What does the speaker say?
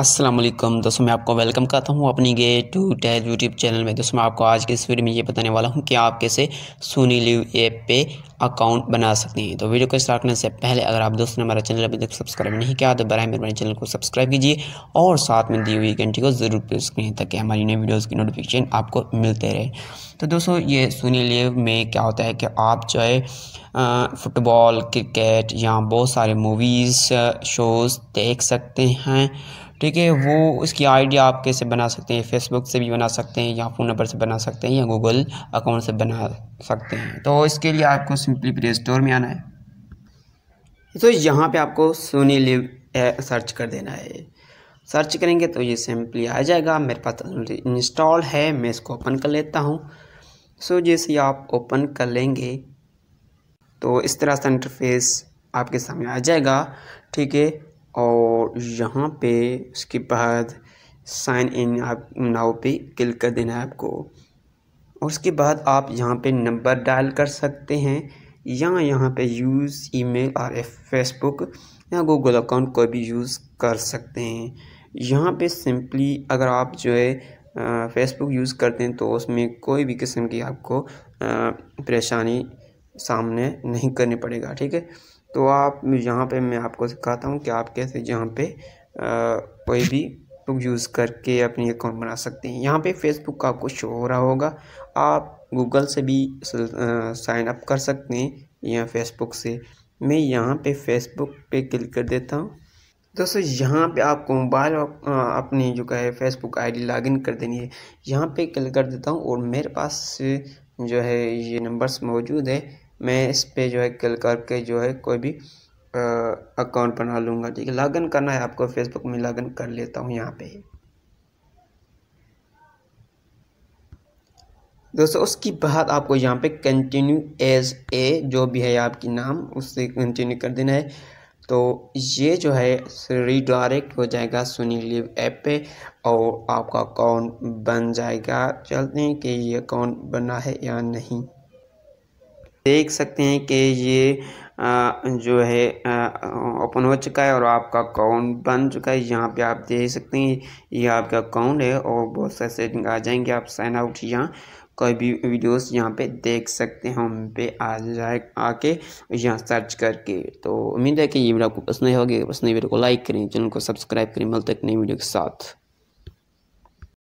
असलम दोस्तों मैं आपको वेलकम करता हूँ अपनी गेट टू टैज यूट्यूब चैनल में दोस्तों मैं आपको आज के इस वीडियो में ये बताने वाला हूँ कि आप कैसे सोनी लिव ऐप पे अकाउंट बना सकते हैं तो वीडियो को स्टार्ट करने से पहले अगर आप दोस्तों ने हमारा चैनल अभी तक सब्सक्राइब नहीं किया तो बरह मेरे चैनल को सब्सक्राइब कीजिए और साथ में दी हुई घंटी को ज़रूर प्रेस करें ताकि हमारी नई वीडियोज़ की नोटिफिकेशन आपको मिलते रहे तो दोस्तों ये सोनी लिव में क्या होता है कि आप जो है फुटबॉल क्रिकेट या बहुत सारे मूवीज़ शोज़ देख सकते हैं ठीक है वो उसकी आईडी आप कैसे बना सकते हैं फेसबुक से भी बना सकते हैं या फ़ोन नंबर से बना सकते हैं या गूगल अकाउंट से बना सकते हैं तो इसके लिए आपको सिंपली प्ले स्टोर में आना है तो यहाँ पे आपको सोनी लिव सर्च कर देना है सर्च करेंगे तो ये सिंपली आ जाएगा मेरे पास इंस्टॉल है मैं इसको ओपन कर लेता हूँ सो जैसे आप ओपन कर लेंगे तो इस तरह से इंटरफेस आपके सामने आ जाएगा ठीक है और यहाँ पे उसके बाद साइन इन आप नाव पे क्लिक कर देना है आपको और उसके बाद आप यहाँ पे नंबर डायल कर सकते हैं या यहाँ पे यूज़ ईमेल और फेसबुक या गूगल अकाउंट को भी यूज़ कर सकते हैं यहाँ पे सिंपली अगर आप जो है फेसबुक यूज़ करते हैं तो उसमें कोई भी किस्म की आपको परेशानी सामने नहीं करनी पड़ेगा ठीक है तो आप यहाँ पे मैं आपको सिखाता हूँ कि आप कैसे यहाँ पे आ, कोई भी बुक यूज़ करके अपनी अकाउंट बना सकते हैं यहाँ पे फेसबुक का आपको शो हो रहा होगा आप गूगल से भी साइन अप कर सकते हैं या फेसबुक से मैं यहाँ पे फेसबुक पे क्लिक कर देता हूँ दोस्तों यहाँ पे आपको मोबाइल अपनी जो है फेसबुक आईडी लॉगिन कर देनी है यहाँ पे क्लिक कर देता हूँ और मेरे पास जो है ये नंबर्स मौजूद है मैं इस पे जो है क्लिक करके जो है कोई भी अकाउंट बना लूँगा ठीक है लॉगिन करना है आपको फेसबुक में लॉगिन कर लेता हूँ यहाँ पे दोस्तों उसकी बाद आपको यहाँ पे कंटिन्यू एज ए जो भी है आपकी नाम उससे कंटिन्यू कर देना है तो ये जो है रिडायरेक्ट हो जाएगा सुनी लिव ऐप पे और आपका अकाउंट बन जाएगा चलते हैं कि ये अकाउंट बना है या नहीं देख सकते हैं कि ये जो है ओपन हो चुका है और आपका अकाउंट बन चुका है यहाँ पे आप देख सकते हैं ये आपका अकाउंट है और बहुत सारे सेटिंग आ जाएंगे आप साइन आउट यहाँ कोई भी वीडियोस यहाँ पे देख सकते हैं हम पे आ जाए आके यहाँ सर्च करके तो उम्मीद है कि ये वीडियो आपको पसंद होगी पसंद वीडियो को लाइक करें चैनल को सब्सक्राइब करें मल एक नई वीडियो के साथ